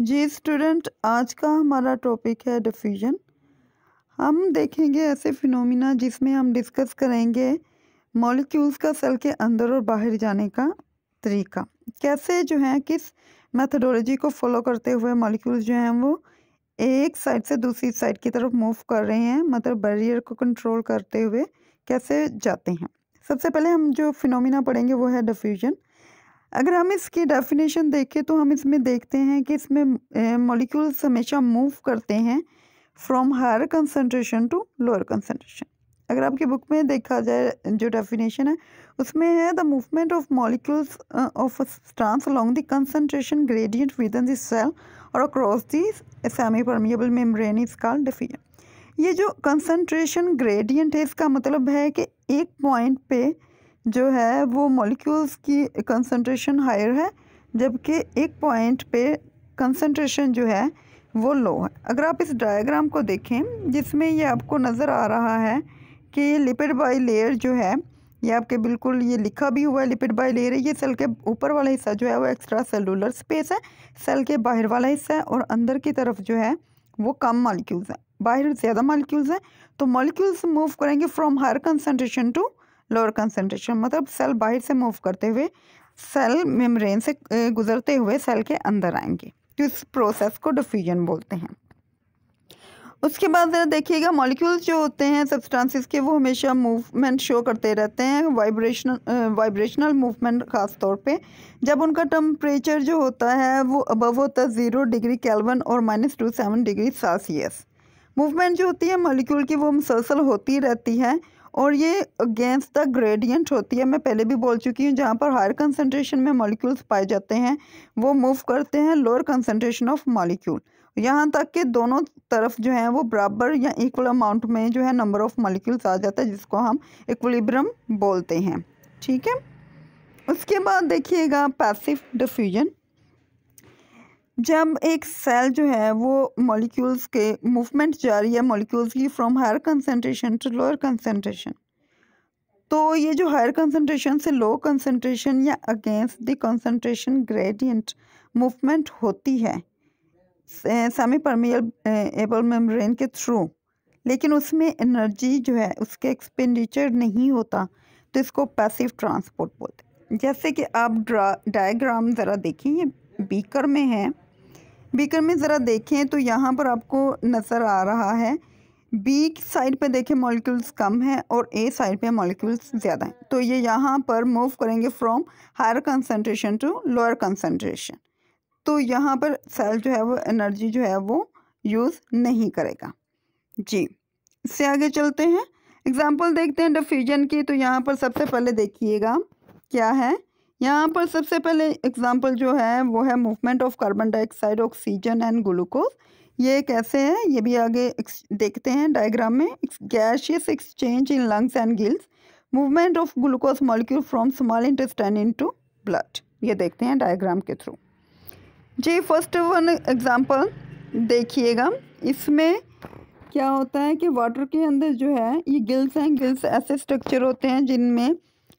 जी student आज का हमारा टॉपिक है डिफ्यूजन हम देखेंगे ऐसे फिनोमिना जिसमें हम डिस्कस करेंगे मॉलिक्यूल्स का सेल के अंदर और बाहर जाने का तरीका कैसे जो है किस मेथडोलॉजी को फॉलो करते हुए मॉलिक्यूल्स जो हैं वो एक साइड से दूसरी साइड की तरफ मूव कर रहे हैं मतलब बैरियर को कंट्रोल करते हुए कैसे जाते हैं सबसे पहले हम जो फिनोमिना पढ़ेंगे वो है डिफ्यूजन अगर हम इसकी डेफिनेशन देखें तो हम इसमें देखते हैं कि इसमें मॉलिक्यूल्स हमेशा मूव करते हैं from higher concentration to lower concentration अगर आपकी बुक में देखा जाए जो डेफिनेशन है उसमें है the movement of molecules of strands along the concentration gradient with in the cell और across the semi permeable membrane is called diffusion ये जो कंसनट्रेशन ग्रेडियंट है इसका मतलब है कि एक पॉइंट पे जो है वो मॉलिक्यूल्स की कंसनट्रेशन हायर है जबकि एक पॉइंट पे कंसनट्रेशन जो है वो लो है अगर आप इस डायग्राम को देखें जिसमें ये आपको नज़र आ रहा है कि ये लिपिड बाई लेयर जो है ये आपके बिल्कुल ये लिखा भी हुआ है लिपिड बाई लेयर है ये सेल के ऊपर वाला हिस्सा जो है वो एक्स्ट्रा सेलुलर स्पेस है सेल के बाहर वाला हिस्सा है और अंदर की तरफ जो है वो कम मालिक्यूल्स हैं बाहर ज़्यादा मालिक्यूल्स हैं तो मालिक्यूल्स मूव करेंगे from higher concentration to lower concentration मतलब सेल बाहर से मूव करते हुए सेल मेम्ब्रेन से गुजरते हुए सेल के अंदर आएंगे तो इस प्रोसेस को डिफ्यूजन बोलते हैं उसके बाद ज़रा देखिएगा मॉलिक्यूल्स जो होते हैं सब्सटेंसेस के वो हमेशा मूवमेंट शो करते रहते हैं वाइब्रेशनल वाइब्रेशनल मूवमेंट ख़ास तौर पे जब उनका टम्परेचर जो होता है वो अबव होता है ज़ीरो डिग्री कैलवन और minus two seven degree Celsius movement जो होती है मॉलिक्यूल की वो मुसलसल होती रहती है और ये अगेंस्ट द ग्रेडियंट होती है मैं पहले भी बोल चुकी हूँ जहाँ पर हायर कंसनट्रेशन में मॉलिक्यूल्स पाए जाते हैं वो मूव करते हैं लोअर कंसनट्रेशन ऑफ मॉलिक्यूल यहाँ तक कि दोनों तरफ जो है वो बराबर या इक्वल अमाउंट में जो है नंबर ऑफ मॉलिक्यूल्स आ जाता है जिसको हम इक्वलिब्रम बोलते हैं ठीक है उसके बाद देखिएगा पैसिव डिफ्यूजन जब एक सेल जो है वो मॉलिक्यूल्स के मूवमेंट जा रही है मॉलिक्यूल्स की from higher concentration to lower concentration तो ये जो हायर कंसनट्रेशन से लो कंसनट्रेशन या against the concentration gradient movement होती है सेमी एबल मेम्ब्रेन के थ्रू लेकिन उसमें एनर्जी जो है उसके एक्सपेंडिचर नहीं होता तो इसको पैसिव ट्रांसपोर्ट बोलते जैसे कि आप ड्रा डायग्राम ज़रा देखिए ये बीकर में है बीकर में ज़रा देखें तो यहाँ पर आपको नज़र आ रहा है बी साइड पे देखें मॉलिक्यूल्स कम हैं और ए साइड पे मॉलिक्यूल्स ज़्यादा हैं तो ये यहाँ पर मूव करेंगे from higher concentration to lower concentration तो यहाँ पर सेल जो है वो एनर्जी जो है वो यूज़ नहीं करेगा जी इससे आगे चलते हैं एग्ज़ाम्पल देखते हैं डिफ्यूजन की तो यहाँ पर सबसे पहले देखिएगा क्या है यहाँ पर सबसे पहले एग्जाम्पल जो है वो है movement of carbon dioxide oxygen and glucose ये कैसे है ये भी आगे देखते हैं डायग्राम में gaseous exchange in lungs and gills movement of glucose molecule from small intestine into blood ये देखते हैं डायग्राम के थ्रू जी फर्स्ट वन एग्जाम्पल देखिएगा इसमें क्या होता है कि वाटर के अंदर जो है ये गिल्स हैं गिल्स ऐसे स्ट्रक्चर होते हैं जिनमें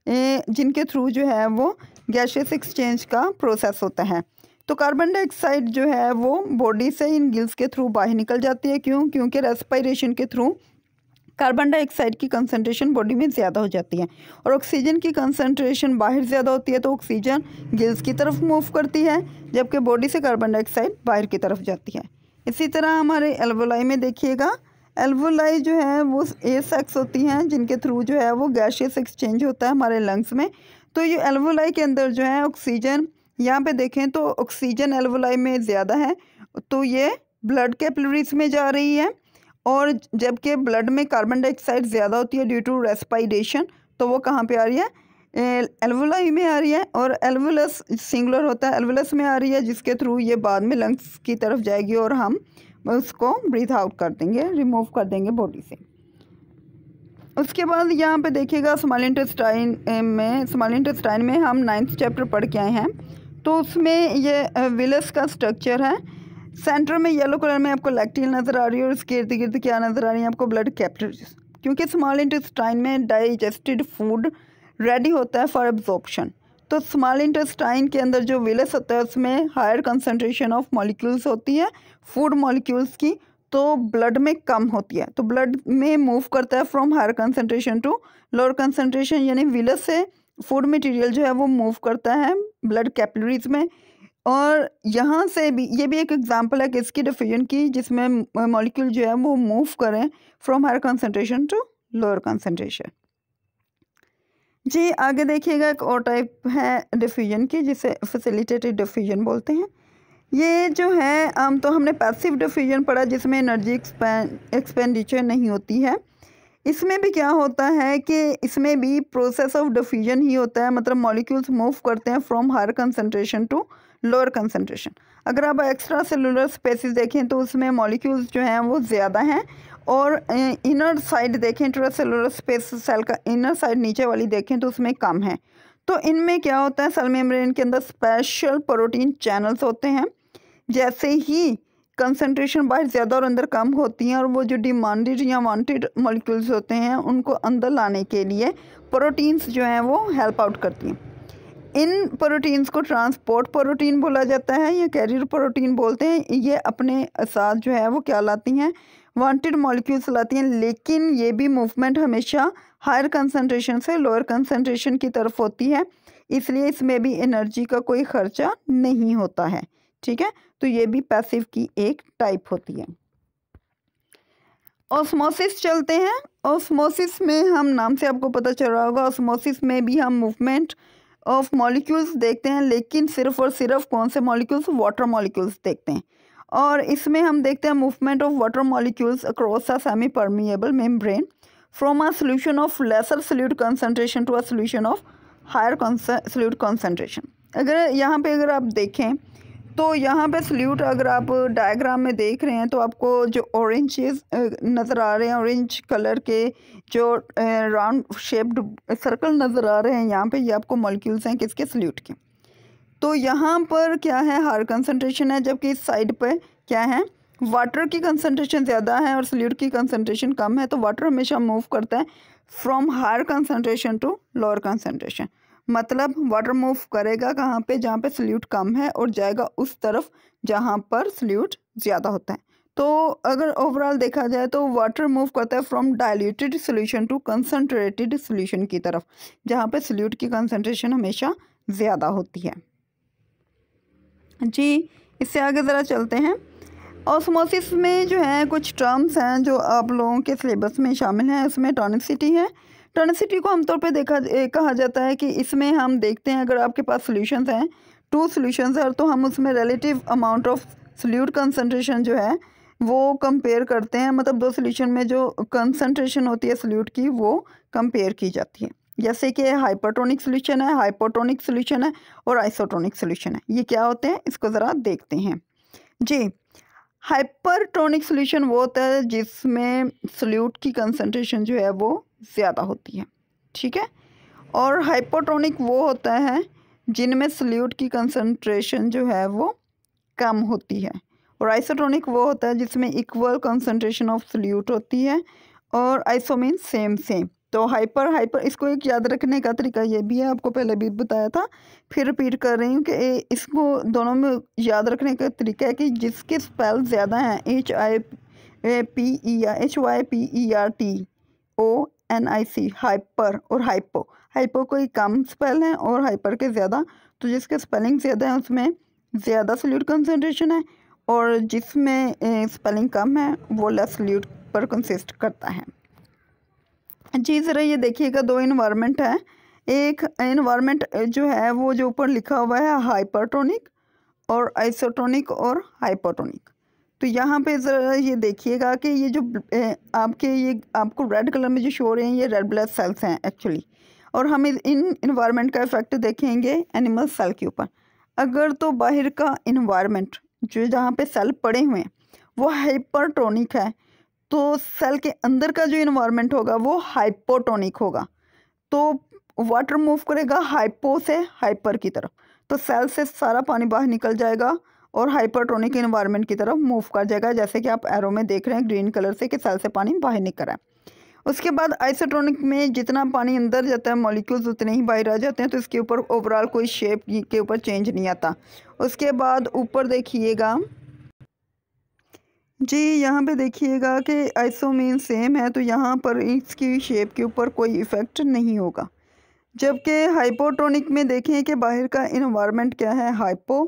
जिनके थ्रू जो है वो गैशियस एक्सचेंज का प्रोसेस होता है तो कार्बन डाइऑक्साइड जो है वो बॉडी से इन गिल्स के थ्रू बाहर निकल जाती है क्यों क्योंकि रेस्पायरेशन के थ्रू कार्बन डाइऑक्साइड की कंसनट्रेशन बॉडी में ज़्यादा हो जाती है और ऑक्सीजन की कंसनट्रेशन बाहर ज़्यादा होती है तो ऑक्सीजन गिल्स की तरफ मूव करती है जबकि बॉडी से कार्बन डाइऑक्साइड बाहर की तरफ जाती है इसी तरह हमारे एल्वोलाई में देखिएगा एल्वोलाई जो है वो ए सेक्स होती हैं जिनके थ्रू जो है वो गैशियस एक्सचेंज होता है हमारे लंग्स में तो ये एल्वोलाई के अंदर जो है ऑक्सीजन यहाँ पे देखें तो ऑक्सीजन एल्वोलाई में ज़्यादा है तो ये ब्लड कैपलरीज में जा रही है और जबकि ब्लड में कार्बन डाइऑक्साइड ज़्यादा होती है ड्यू टू रेस्पाइडेशन तो वो कहाँ पर आ रही है एल्वोलाई में आ रही है और एल्वोलस सिंगुलर होता है एल्वोलस में आ रही है जिसके थ्रू ये बाद में लंग्स की तरफ जाएगी और हम उसको ब्रीथ आउट कर देंगे रिमूव कर देंगे बॉडी से उसके बाद यहाँ पे देखिएगा स्मॉल इंटेस्टाइन में स्मॉल इंटेस्टाइन में हम नाइन्थ चैप्टर पढ़ के आए हैं तो उसमें ये विलस का स्ट्रक्चर है सेंटर में येलो कलर में आपको लैक्टिल नज़र आ रही है और उसके इर्द गिर्द क्या नज़र आ रही है आपको ब्लड कैप्टर्स क्योंकि स्मॉल इंटेस्टाइन में डाइजेस्टिड फूड रेडी होता है फॉर एब्जॉर्बशन तो स्मॉल इंटेस्टाइन के अंदर जो विलस होता है उसमें हायर कंसनट्रेशन ऑफ मॉलिक्यूल्स होती है फूड मॉलिक्यूल्स की तो ब्लड में कम होती है तो ब्लड में मूव करता है from higher concentration to lower concentration यानी विलस से फूड मटेरियल जो है वो मूव करता है ब्लड कैपलरीज में और यहाँ से भी ये भी एक एग्जांपल है किसकी डिफ्यूजन की जिसमें मॉलिक्यूल जो है वो मूव करें from higher concentration to lower concentration जी आगे देखिएगा एक और टाइप है डिफ्यूजन की जिसे फैसिलिटेटेड डिफ्यूजन बोलते हैं ये जो है आम तो हमने पैसिव डिफ्यूजन पढ़ा जिसमें एनर्जी एक्सपेंडिचर नहीं होती है इसमें भी क्या होता है कि इसमें भी प्रोसेस ऑफ डिफ्यूजन ही होता है मतलब मॉलिक्यूल्स मूव करते हैं from higher concentration to lower concentration अगर आप एक्स्ट्रा सेलुलर स्पेसिस देखें तो उसमें मॉलिक्यूल्स जो हैं वो ज़्यादा हैं और इनर साइड देखें इंट्रा सेलुलर स्पेस सेल का इनर साइड नीचे वाली देखें तो उसमें कम है तो इनमें क्या होता है सेल मेम्ब्रेन के अंदर स्पेशल प्रोटीन चैनल्स होते हैं जैसे ही कंसनट्रेशन बाहर ज़्यादा और अंदर कम होती हैं और वो जो डिमांडेड या वांटेड मॉलिक्यूल्स होते हैं उनको अंदर लाने के लिए प्रोटीन्स जो हैं वो हेल्प आउट करती हैं इन प्रोटीन्स को ट्रांसपोर्ट प्रोटीन बोला जाता है या कैरियर प्रोटीन बोलते हैं ये अपने साथ जो है वो क्या लाती हैं वांटेड मॉलिक्यूल्स लाती हैं लेकिन ये भी मूवमेंट हमेशा हायर कंसनट्रेशन से लोअर कंसनट्रेशन की तरफ होती है इसलिए इसमें भी एनर्जी का कोई खर्चा नहीं होता है ठीक है तो ये भी पैसिव की एक टाइप होती है ऑस्मोसिस चलते हैं ऑस्मोसिस में हम नाम से आपको पता चल रहा होगा ऑस्मोसिस में भी हम मूवमेंट ऑफ मॉलिक्यूल्स देखते हैं लेकिन सिर्फ और सिर्फ कौन से मॉलिक्यूल्स वाटर मॉलिक्यूल्स देखते हैं और इसमें हम देखते हैं movement of water molecules across a semi permeable membrane from a solution of lesser solute concentration to a solution of higher solute concentration अगर यहाँ पे अगर आप देखें तो यहाँ पे सल्यूट अगर आप डायग्राम में देख रहे हैं तो आपको जो ऑरेंज नज़र आ रहे हैं ऑरेंज कलर के जो राउंड शेप्ड सर्कल नज़र आ रहे हैं यहाँ पे ये आपको मॉलिक्यूल्स हैं किसके सल्यूट के तो यहाँ पर क्या है हार कंसनट्रेशन है जबकि इस साइड पर क्या है वाटर की कंसनट्रेशन ज़्यादा है और सल्यूट की कंसनट्रेशन कम है तो वाटर हमेशा मूव करता है from higher concentration to lower concentration मतलब वाटर मूव करेगा कहाँ पे जहाँ पे सल्यूट कम है और जाएगा उस तरफ जहाँ पर सल्यूट ज़्यादा होता है तो अगर ओवरऑल देखा जाए तो वाटर मूव करता है from diluted solution to concentrated solution की तरफ जहाँ पे सल्यूट की कंसनट्रेशन हमेशा ज़्यादा होती है जी इससे आगे ज़रा चलते हैं ऑस्मोसिस में जो है कुछ टर्म्स हैं जो आप लोगों के सिलेबस में शामिल हैं उसमें टॉनिसिटी है टर्नसिटी को आमतौर पर देखा कहा जाता है कि इसमें हम देखते हैं अगर आपके पास सोल्यूशंस हैं टू सोल्यूशंस हैं तो हम उसमें relative amount of solute concentration जो है वो कंपेयर करते हैं मतलब दो सोल्यूशन में जो कंसनट्रेशन होती है सोल्यूट की वो कंपेयर की जाती है जैसे कि हाइपरटोनिक सोल्यूशन है हाइपोटोनिक सोल्यूशन है और आइसोटोनिक सोल्यूशन है ये क्या होते हैं इसको ज़रा देखते हैं जी हाइपरटोनिक सोल्यूशन वो होता है जिसमें सल्यूट की कंसनट्रेशन जो है वो ज़्यादा होती है ठीक है और हाइपोटोनिक वो होता है जिनमें सल्यूट की कंसंट्रेशन जो है वो कम होती है और आइसोटोनिक वो होता है जिसमें इक्वल कंसंट्रेशन ऑफ सल्यूट होती है और आइसोमीन सेम सेम तो हाइपर हाइपर इसको एक याद रखने का तरीका ये भी है आपको पहले भी बताया था फिर रिपीट कर रही हूँ कि इसको दोनों में याद रखने का तरीका है कि जिसके स्पेल ज़्यादा हैं H I P E R H Y P E R T O N I C hyper और हाइपो हाइपो कोई कम स्पेल है और हाइपर के ज़्यादा तो जिसके स्पेलिंग ज़्यादा है उसमें ज़्यादा सल्यूट कंसनट्रेशन है और जिसमें स्पेलिंग कम है वो लेस सल्यूट पर कंसिस्ट करता है जी ज़रा ये देखिएगा दो इन्वायरमेंट है एक इन्वायरमेंट जो है वो जो ऊपर लिखा हुआ है हाइपरटोनिक और आइसोटोनिक और हाइपरटोनिक तो यहाँ पे ज़रा ये देखिएगा कि ये जो आपके ये आपको रेड कलर में जो शो रहे हैं ये रेड ब्लड सेल्स हैं एक्चुअली और हम इन इन्वायरमेंट का इफ़ेक्ट देखेंगे एनिमल सेल के ऊपर अगर तो बाहर का इन्वायरमेंट जो जहाँ पर सेल पड़े हुए हैं वो हाइपरटोनिक है तो सेल के अंदर का जो इन्वायरमेंट होगा वो हाइपोटोनिक होगा तो वाटर मूव करेगा हाइपो से हाइपर की तरफ तो सेल से सारा पानी बाहर निकल जाएगा और हाइपरटोनिक इन्वायरमेंट की तरफ मूव कर जाएगा जैसे कि आप एरो में देख रहे हैं ग्रीन कलर से कि सेल से पानी बाहर निकल रहा है उसके बाद आइसोट्रॉनिक में जितना पानी अंदर जाता है मॉलिक्यूल्स उतने ही बाहर आ जाते हैं तो इसके ऊपर ओवरऑल कोई शेप के ऊपर चेंज नहीं आता उसके बाद ऊपर देखिएगा जी यहाँ पे देखिएगा कि आइसोमीन सेम है तो यहाँ पर इसकी शेप के ऊपर कोई इफ़ेक्ट नहीं होगा जबकि हाइपोटोनिक में देखें कि बाहर का इन्वायरमेंट क्या है हाइपो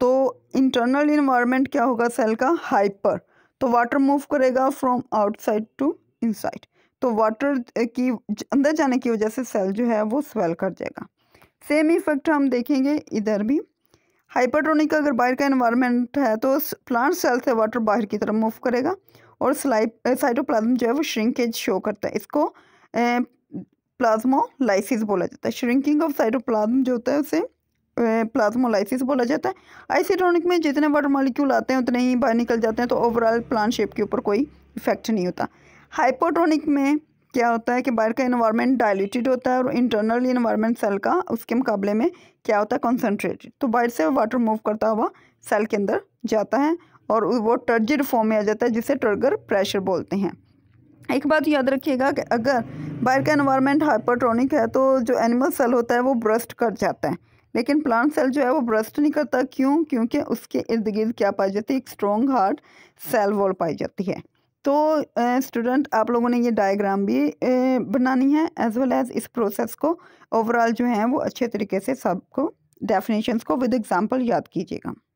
तो इंटरनल इन्वायरमेंट क्या होगा सेल का हाइपर तो वाटर मूव करेगा फ्रॉम आउटसाइड टू इनसाइड तो वाटर की अंदर जाने की वजह से सेल जो है वो स्वेल कर जाएगा सेम इफेक्ट हम देखेंगे इधर भी हाइपरट्रोनिक अगर बाहर का इन्वायरमेंट है तो प्लांट सेल से वाटर बाहर की तरफ मूव करेगा और स्लाइप साइटोप्लाज्म जो है वो श्रिंकेज शो करता है इसको प्लाज्मोलाइसिस बोला जाता है श्रिंकिंग ऑफ साइटोप्लाज्म जो होता है उसे प्लाज्मोलाइसिस बोला जाता है आइसीटोनिक में जितने वाटर मालिक्यूल आते हैं उतने ही बाहर निकल जाते हैं तो ओवरऑल प्लांट शेप के ऊपर कोई इफेक्ट नहीं होता हाइपोट्रोनिक में क्या होता है कि बाहर का इन्वायरमेंट डायल्यूटेड होता है और इंटरनल इन्वायरमेंट सेल का उसके मुकाबले में क्या होता है कंसनट्रेटेड तो बाइट से वाटर मूव करता हुआ सेल के अंदर जाता है और वो टर्जिड फॉर्म में आ जाता है जिसे टर्गर प्रेशर बोलते हैं एक बात याद रखिएगा कि अगर बाइट का इन्वायरमेंट हाइपरट्रॉनिक है तो जो एनिमल सेल होता है वो ब्रस्ट कर जाता है लेकिन प्लांट सेल जो है वो ब्रस्ट नहीं करता क्यों क्योंकि उसके इर्द गिर्द क्या पाई जाती है एक स्ट्रॉन्ग हार्ड सेल वॉल पाई जाती है तो स्टूडेंट आप लोगों ने ये डायग्राम भी बनानी है एज वेल एज़ इस प्रोसेस को ओवरऑल जो है वो अच्छे तरीके से सबको डेफिनेशंस को विद एग्जांपल याद कीजिएगा